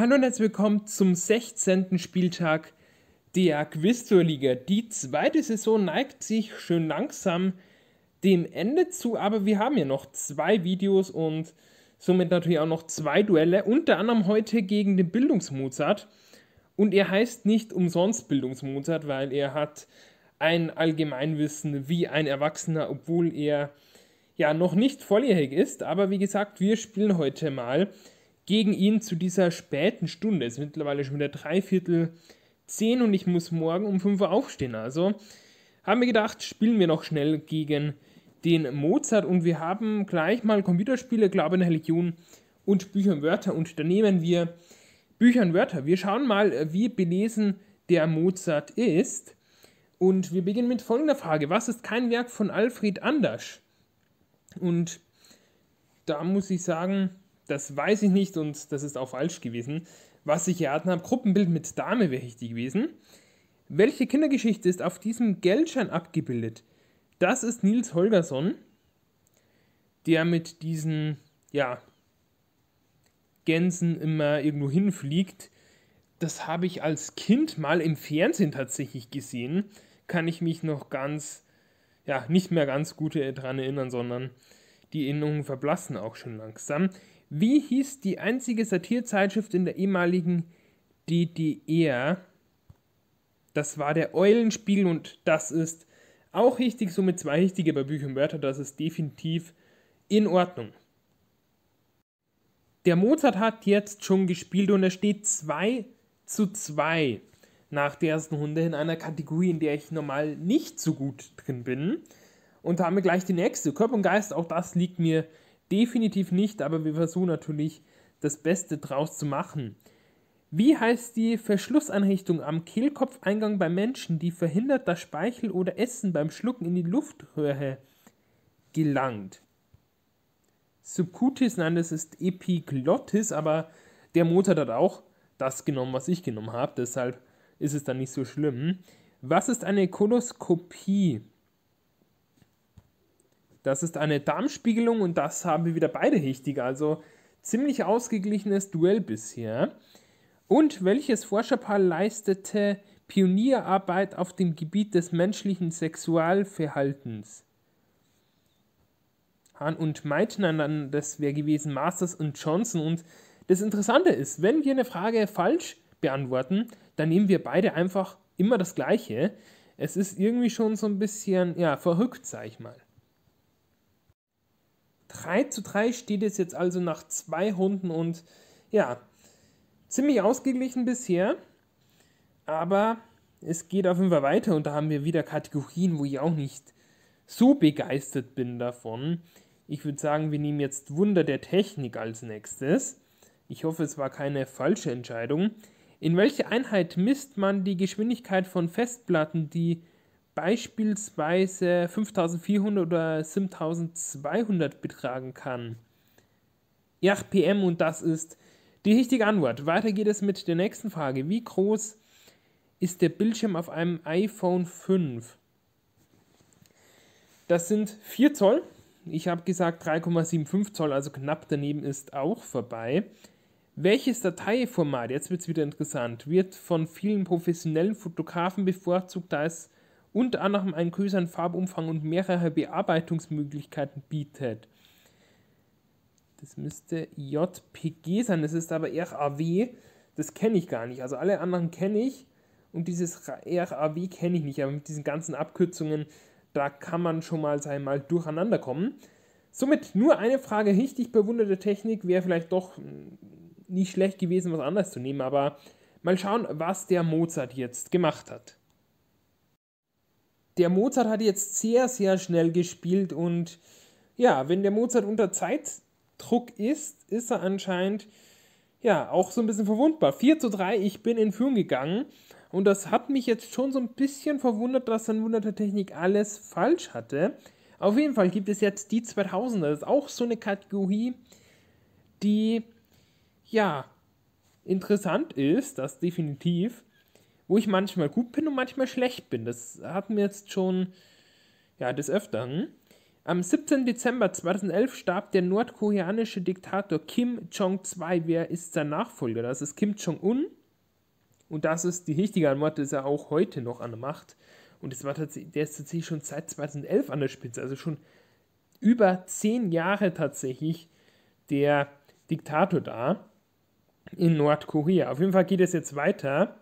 Hallo und herzlich willkommen zum 16. Spieltag der Quiztour-Liga. Die zweite Saison neigt sich schön langsam dem Ende zu, aber wir haben ja noch zwei Videos und somit natürlich auch noch zwei Duelle, unter anderem heute gegen den Bildungsmozart. Und er heißt nicht umsonst Bildungsmozart, weil er hat ein Allgemeinwissen wie ein Erwachsener, obwohl er ja noch nicht volljährig ist. Aber wie gesagt, wir spielen heute mal gegen ihn zu dieser späten Stunde. Es ist mittlerweile schon wieder dreiviertel zehn und ich muss morgen um 5 Uhr aufstehen. Also haben wir gedacht, spielen wir noch schnell gegen den Mozart und wir haben gleich mal Computerspiele, Glaube in der Religion und Bücher und Wörter und da nehmen wir Bücher und Wörter. Wir schauen mal, wie belesen der Mozart ist und wir beginnen mit folgender Frage. Was ist kein Werk von Alfred Anders? Und da muss ich sagen, das weiß ich nicht und das ist auch falsch gewesen. Was ich erraten habe, Gruppenbild mit Dame wäre richtig gewesen. Welche Kindergeschichte ist auf diesem Geldschein abgebildet? Das ist Nils Holgersson, der mit diesen, ja, Gänsen immer irgendwo hinfliegt. Das habe ich als Kind mal im Fernsehen tatsächlich gesehen. Kann ich mich noch ganz, ja, nicht mehr ganz gut daran erinnern, sondern die Erinnerungen verblassen auch schon langsam. Wie hieß die einzige Satirzeitschrift in der ehemaligen DDR? E das war der Eulenspiegel und das ist auch richtig, somit zwei richtige bei Büchern Wörter, das ist definitiv in Ordnung. Der Mozart hat jetzt schon gespielt und er steht 2 zu 2 nach der ersten Runde in einer Kategorie, in der ich normal nicht so gut drin bin. Und da haben wir gleich die nächste. Körper und Geist, auch das liegt mir Definitiv nicht, aber wir versuchen natürlich das Beste draus zu machen. Wie heißt die Verschlusseinrichtung am Kehlkopfeingang bei Menschen, die verhindert, dass Speichel oder Essen beim Schlucken in die Luftröhre gelangt? Subcutis, nein, das ist Epiglottis, aber der Motor hat auch das genommen, was ich genommen habe, deshalb ist es dann nicht so schlimm. Was ist eine Koloskopie? Das ist eine Darmspiegelung und das haben wir wieder beide richtig. Also ziemlich ausgeglichenes Duell bisher. Und welches Forscherpaar leistete Pionierarbeit auf dem Gebiet des menschlichen Sexualverhaltens? Hahn und Meitner, das wäre gewesen Masters und Johnson. Und das Interessante ist, wenn wir eine Frage falsch beantworten, dann nehmen wir beide einfach immer das Gleiche. Es ist irgendwie schon so ein bisschen, ja, verrückt, sag ich mal. 3 zu 3 steht es jetzt also nach zwei Hunden und ja, ziemlich ausgeglichen bisher. Aber es geht auf jeden Fall weiter und da haben wir wieder Kategorien, wo ich auch nicht so begeistert bin davon. Ich würde sagen, wir nehmen jetzt Wunder der Technik als nächstes. Ich hoffe, es war keine falsche Entscheidung. In welche Einheit misst man die Geschwindigkeit von Festplatten, die beispielsweise 5400 oder 7200 betragen kann. Ja, PM und das ist die richtige Antwort. Weiter geht es mit der nächsten Frage. Wie groß ist der Bildschirm auf einem iPhone 5? Das sind 4 Zoll. Ich habe gesagt 3,75 Zoll, also knapp daneben ist auch vorbei. Welches Dateiformat, jetzt wird es wieder interessant, wird von vielen professionellen Fotografen bevorzugt, da es unter anderem einen größeren Farbumfang und mehrere Bearbeitungsmöglichkeiten bietet. Das müsste JPG sein, das ist aber RAW, das kenne ich gar nicht. Also alle anderen kenne ich und dieses RAW kenne ich nicht, aber mit diesen ganzen Abkürzungen, da kann man schon mal, sei durcheinander kommen. Somit nur eine Frage richtig bewunderte Technik wäre vielleicht doch hm, nicht schlecht gewesen, was anderes zu nehmen, aber mal schauen, was der Mozart jetzt gemacht hat der Mozart hat jetzt sehr, sehr schnell gespielt und ja, wenn der Mozart unter Zeitdruck ist, ist er anscheinend ja auch so ein bisschen verwundbar. 4 zu 3, ich bin in Führung gegangen und das hat mich jetzt schon so ein bisschen verwundert, dass dann der Technik alles falsch hatte. Auf jeden Fall gibt es jetzt die 2000er. Das ist auch so eine Kategorie, die ja interessant ist, das definitiv wo ich manchmal gut bin und manchmal schlecht bin. Das hatten wir jetzt schon ja, des Öfteren. Am 17. Dezember 2011 starb der nordkoreanische Diktator Kim Jong-2. Wer ist sein Nachfolger? Das ist Kim Jong-un. Und das ist die richtige Antwort, ist er auch heute noch an der Macht. Und das war tatsächlich, der ist tatsächlich schon seit 2011 an der Spitze, also schon über zehn Jahre tatsächlich der Diktator da in Nordkorea. Auf jeden Fall geht es jetzt weiter.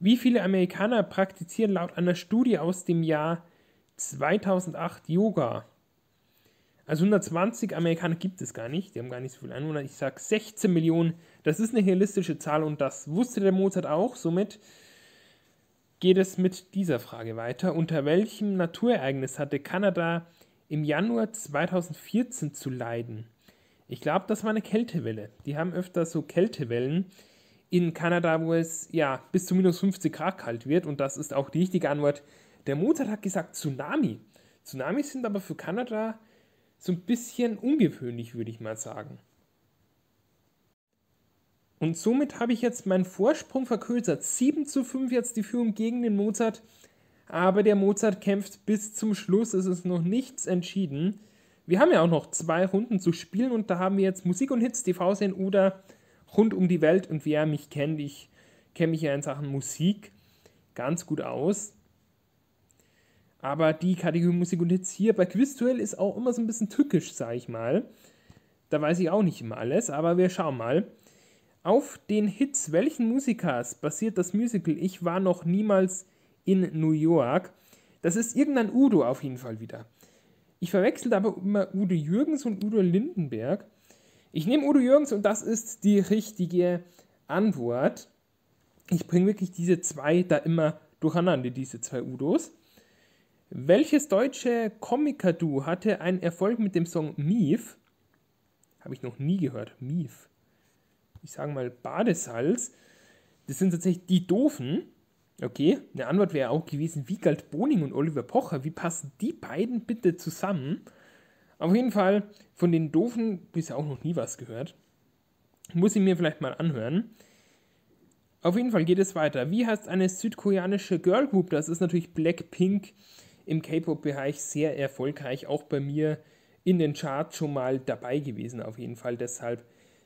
Wie viele Amerikaner praktizieren laut einer Studie aus dem Jahr 2008 Yoga? Also 120 Amerikaner gibt es gar nicht, die haben gar nicht so viele Einwohner. Ich sage 16 Millionen, das ist eine realistische Zahl und das wusste der Mozart auch. Somit geht es mit dieser Frage weiter. Unter welchem Naturereignis hatte Kanada im Januar 2014 zu leiden? Ich glaube, das war eine Kältewelle. Die haben öfter so Kältewellen in Kanada, wo es ja bis zu minus 50 Grad kalt wird. Und das ist auch die richtige Antwort. Der Mozart hat gesagt Tsunami. Tsunamis sind aber für Kanada so ein bisschen ungewöhnlich, würde ich mal sagen. Und somit habe ich jetzt meinen Vorsprung verkürzt. 7 zu 5 jetzt die Führung gegen den Mozart. Aber der Mozart kämpft bis zum Schluss. Es ist noch nichts entschieden. Wir haben ja auch noch zwei Runden zu spielen und da haben wir jetzt Musik und Hits TV sehen oder rund um die Welt und wer mich kennt, ich kenne mich ja in Sachen Musik ganz gut aus. Aber die Kategorie Musik und jetzt hier bei Quizduell ist auch immer so ein bisschen tückisch, sag ich mal. Da weiß ich auch nicht immer alles, aber wir schauen mal. Auf den Hits welchen Musikers basiert das Musical Ich war noch niemals in New York? Das ist irgendein Udo auf jeden Fall wieder. Ich verwechselte aber immer Udo Jürgens und Udo Lindenberg. Ich nehme Udo Jürgens und das ist die richtige Antwort. Ich bringe wirklich diese zwei da immer durcheinander, diese zwei Udos. Welches deutsche Comic-Duo hatte einen Erfolg mit dem Song Mief? Habe ich noch nie gehört. Mief. Ich sage mal Badesalz. Das sind tatsächlich die Doofen. Okay, eine Antwort wäre auch gewesen, wie galt Boning und Oliver Pocher, wie passen die beiden bitte zusammen? Auf jeden Fall, von den Doofen bisher auch noch nie was gehört. Muss ich mir vielleicht mal anhören. Auf jeden Fall geht es weiter. Wie heißt eine südkoreanische Girlgroup? Das ist natürlich Blackpink im K-Pop-Bereich sehr erfolgreich, auch bei mir in den Charts schon mal dabei gewesen, auf jeden Fall. Deshalb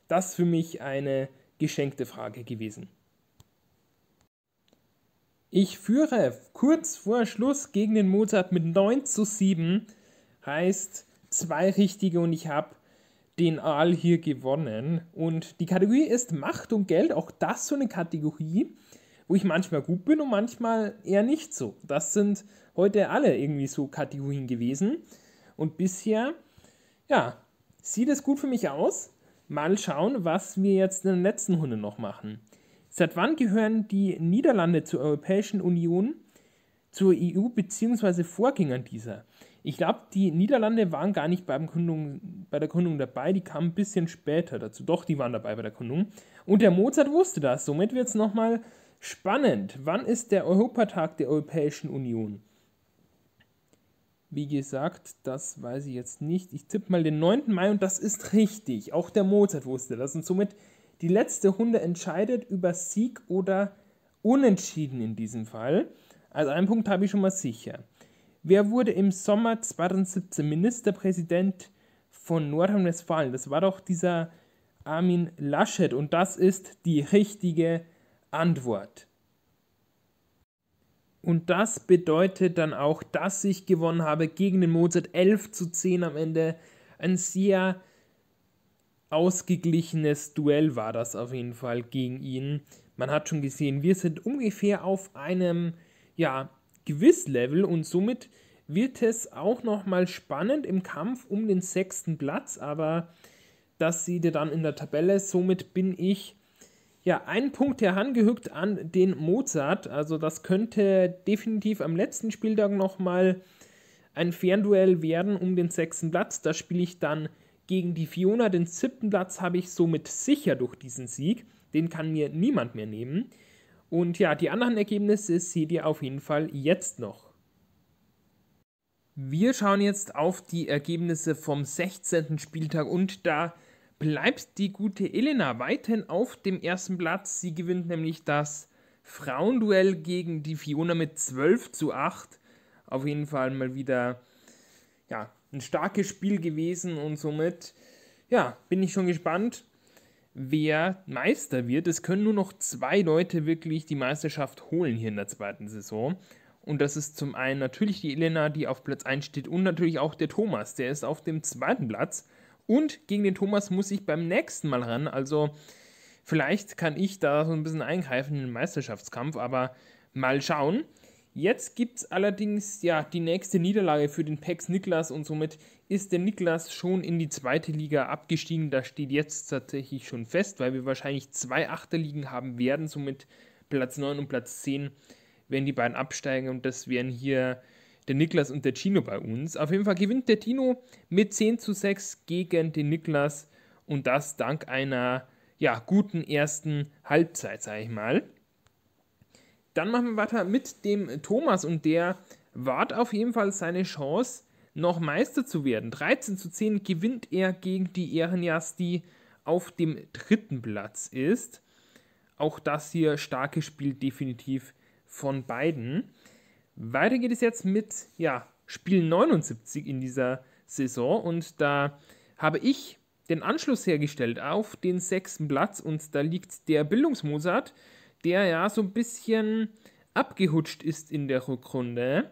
das für mich eine geschenkte Frage gewesen. Ich führe kurz vor Schluss gegen den Mozart mit 9 zu 7. Heißt, zwei richtige und ich habe den Aal hier gewonnen. Und die Kategorie ist Macht und Geld. Auch das so eine Kategorie, wo ich manchmal gut bin und manchmal eher nicht so. Das sind heute alle irgendwie so Kategorien gewesen. Und bisher, ja, sieht es gut für mich aus. Mal schauen, was wir jetzt in den letzten Runde noch machen. Seit wann gehören die Niederlande zur Europäischen Union, zur EU bzw. Vorgängern dieser? Ich glaube, die Niederlande waren gar nicht Gründung, bei der Gründung dabei, die kamen ein bisschen später dazu. Doch, die waren dabei bei der Gründung. Und der Mozart wusste das. Somit wird es nochmal spannend. Wann ist der Europatag der Europäischen Union? Wie gesagt, das weiß ich jetzt nicht. Ich tippe mal den 9. Mai und das ist richtig. Auch der Mozart wusste das. Und somit die letzte Runde entscheidet über Sieg oder Unentschieden in diesem Fall. Also einen Punkt habe ich schon mal sicher. Wer wurde im Sommer 2017 Ministerpräsident von Nordrhein-Westfalen? Das war doch dieser Armin Laschet und das ist die richtige Antwort. Und das bedeutet dann auch, dass ich gewonnen habe gegen den Mozart 11 zu 10 am Ende. Ein sehr ausgeglichenes Duell war das auf jeden Fall gegen ihn. Man hat schon gesehen, wir sind ungefähr auf einem ja, gewiss Level und somit wird es auch nochmal spannend im Kampf um den sechsten Platz, aber das seht ihr dann in der Tabelle. Somit bin ich ja einen Punkt herangehückt an den Mozart. Also das könnte definitiv am letzten Spieltag nochmal ein Fernduell werden um den sechsten Platz. Da spiele ich dann gegen die Fiona. Den siebten Platz habe ich somit sicher durch diesen Sieg. Den kann mir niemand mehr nehmen. Und ja, die anderen Ergebnisse seht ihr auf jeden Fall jetzt noch. Wir schauen jetzt auf die Ergebnisse vom 16. Spieltag und da bleibt die gute Elena weiterhin auf dem ersten Platz. Sie gewinnt nämlich das Frauenduell gegen die Fiona mit 12 zu 8. Auf jeden Fall mal wieder ja, ein starkes Spiel gewesen und somit ja, bin ich schon gespannt, wer Meister wird. Es können nur noch zwei Leute wirklich die Meisterschaft holen hier in der zweiten Saison. Und das ist zum einen natürlich die Elena, die auf Platz 1 steht, und natürlich auch der Thomas, der ist auf dem zweiten Platz. Und gegen den Thomas muss ich beim nächsten Mal ran. Also vielleicht kann ich da so ein bisschen eingreifen in den Meisterschaftskampf, aber mal schauen. Jetzt gibt es allerdings ja die nächste Niederlage für den Pex Niklas und somit ist der Niklas schon in die zweite Liga abgestiegen. Das steht jetzt tatsächlich schon fest, weil wir wahrscheinlich zwei Achterligen haben werden. Somit Platz 9 und Platz 10 werden die beiden absteigen und das wären hier der Niklas und der Tino bei uns. Auf jeden Fall gewinnt der Tino mit 10 zu 6 gegen den Niklas und das dank einer ja, guten ersten Halbzeit, sage ich mal. Dann machen wir weiter mit dem Thomas und der wart auf jeden Fall seine Chance, noch Meister zu werden. 13 zu 10 gewinnt er gegen die Ehrenjas, die auf dem dritten Platz ist. Auch das hier starke Spiel definitiv von beiden. Weiter geht es jetzt mit ja, Spiel 79 in dieser Saison und da habe ich den Anschluss hergestellt auf den sechsten Platz und da liegt der Bildungsmosat der ja so ein bisschen abgehutscht ist in der Rückrunde.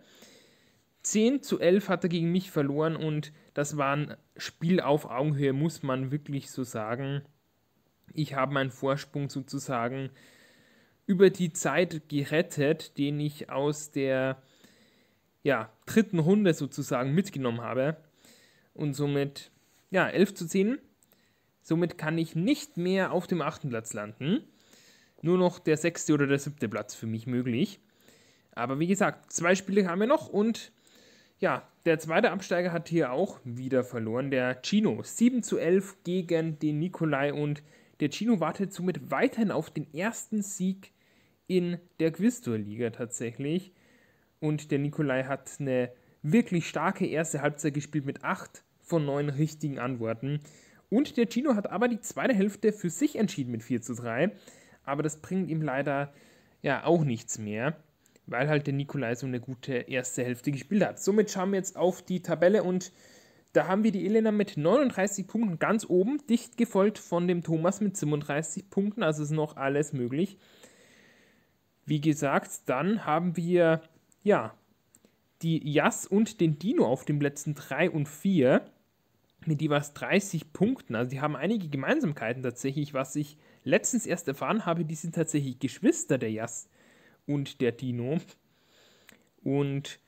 10 zu 11 hat er gegen mich verloren und das war ein Spiel auf Augenhöhe, muss man wirklich so sagen. Ich habe meinen Vorsprung sozusagen über die Zeit gerettet, den ich aus der ja, dritten Runde sozusagen mitgenommen habe. Und somit, ja, 11 zu 10. Somit kann ich nicht mehr auf dem achten Platz landen nur noch der sechste oder der siebte Platz für mich möglich. Aber wie gesagt, zwei Spiele haben wir noch und ja, der zweite Absteiger hat hier auch wieder verloren, der Chino. 7 zu 11 gegen den Nikolai und der Chino wartet somit weiterhin auf den ersten Sieg in der Quiztour-Liga tatsächlich. Und der Nikolai hat eine wirklich starke erste Halbzeit gespielt mit 8 von 9 richtigen Antworten. Und der Chino hat aber die zweite Hälfte für sich entschieden mit 4 zu 3 aber das bringt ihm leider ja auch nichts mehr, weil halt der Nikolai so eine gute erste Hälfte gespielt hat. Somit schauen wir jetzt auf die Tabelle und da haben wir die Elena mit 39 Punkten ganz oben, dicht gefolgt von dem Thomas mit 37 Punkten, also ist noch alles möglich. Wie gesagt, dann haben wir ja die Jas und den Dino auf den Plätzen 3 und 4 mit jeweils 30 Punkten. Also die haben einige Gemeinsamkeiten tatsächlich, was ich letztens erst erfahren habe, die sind tatsächlich Geschwister, der Jas und der Dino. Und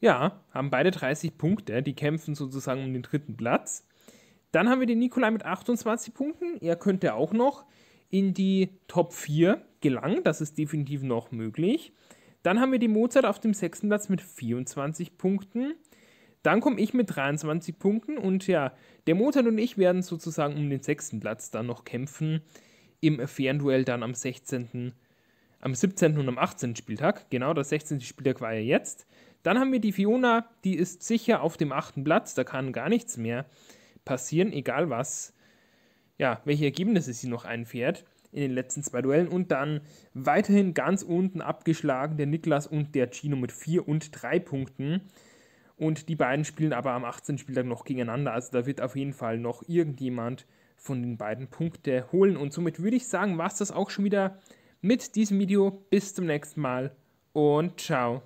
ja, haben beide 30 Punkte. Die kämpfen sozusagen um den dritten Platz. Dann haben wir den Nikolai mit 28 Punkten. Er könnte auch noch in die Top 4 gelangen. Das ist definitiv noch möglich. Dann haben wir die Mozart auf dem sechsten Platz mit 24 Punkten. Dann komme ich mit 23 Punkten und ja, der Mozart und ich werden sozusagen um den sechsten Platz dann noch kämpfen im Fernduell dann am 16., am 17. und am 18. Spieltag. Genau, der 16. Spieltag war ja jetzt. Dann haben wir die Fiona, die ist sicher auf dem 8. Platz, da kann gar nichts mehr passieren, egal was, ja, welche Ergebnisse sie noch einfährt in den letzten zwei Duellen und dann weiterhin ganz unten abgeschlagen der Niklas und der Gino mit 4 und 3 Punkten. Und die beiden spielen aber am 18. Spieltag noch gegeneinander. Also da wird auf jeden Fall noch irgendjemand von den beiden Punkte holen. Und somit würde ich sagen, war es das auch schon wieder mit diesem Video. Bis zum nächsten Mal und ciao.